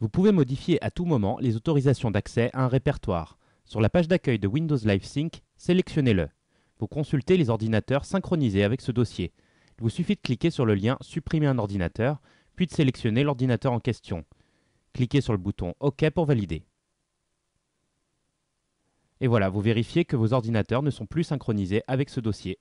Vous pouvez modifier à tout moment les autorisations d'accès à un répertoire. Sur la page d'accueil de Windows Live Sync, sélectionnez-le. Vous consultez les ordinateurs synchronisés avec ce dossier. Il vous suffit de cliquer sur le lien Supprimer un ordinateur, puis de sélectionner l'ordinateur en question. Cliquez sur le bouton OK pour valider. Et voilà, vous vérifiez que vos ordinateurs ne sont plus synchronisés avec ce dossier.